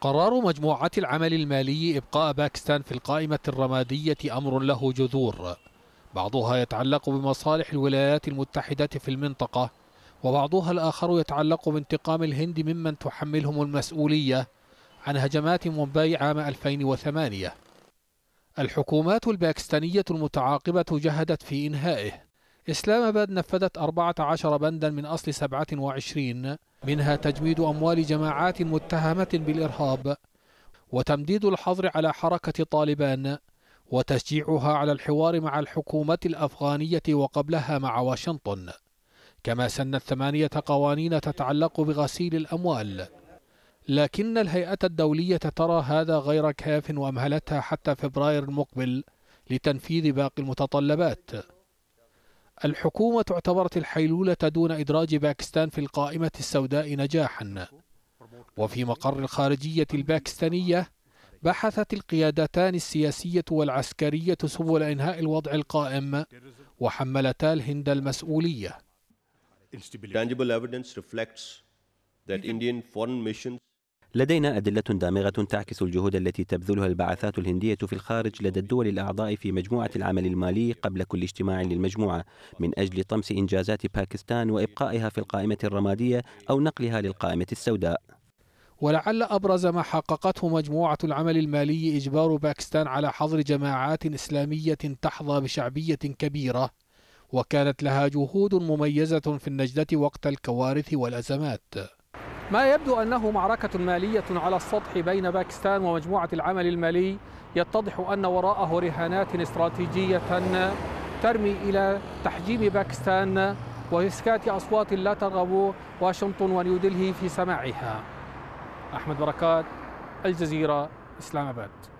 قرار مجموعة العمل المالي إبقاء باكستان في القائمة الرمادية أمر له جذور بعضها يتعلق بمصالح الولايات المتحدة في المنطقة وبعضها الآخر يتعلق بانتقام الهند ممن تحملهم المسؤولية عن هجمات مومباي عام 2008 الحكومات الباكستانية المتعاقبة جهدت في إنهائه إسلام آباد نفذت 14 بندا من أصل 27 منها تجميد أموال جماعات متهمة بالإرهاب وتمديد الحظر على حركة طالبان وتشجيعها على الحوار مع الحكومة الأفغانية وقبلها مع واشنطن كما سنت ثمانية قوانين تتعلق بغسيل الأموال لكن الهيئة الدولية ترى هذا غير كاف وأمهلتها حتى فبراير المقبل لتنفيذ باقي المتطلبات الحكومة اعتبرت الحيلولة دون إدراج باكستان في القائمة السوداء نجاحا وفي مقر الخارجية الباكستانية بحثت القيادتان السياسية والعسكرية سبل إنهاء الوضع القائم وحملتا الهند المسؤولية. evidence reflects that Indian foreign missions لدينا أدلة دامغة تعكس الجهود التي تبذلها البعثات الهندية في الخارج لدى الدول الأعضاء في مجموعة العمل المالي قبل كل اجتماع للمجموعة من أجل طمس إنجازات باكستان وإبقائها في القائمة الرمادية أو نقلها للقائمة السوداء ولعل أبرز ما حققته مجموعة العمل المالي إجبار باكستان على حظر جماعات إسلامية تحظى بشعبية كبيرة وكانت لها جهود مميزة في النجدة وقت الكوارث والأزمات ما يبدو أنه معركة مالية على السطح بين باكستان ومجموعة العمل المالي يتضح أن وراءه رهانات استراتيجية ترمي إلى تحجيم باكستان وإسكات أصوات لا ترغب واشنطن ونيودلهي في سماعها أحمد بركات الجزيرة إسلام أباد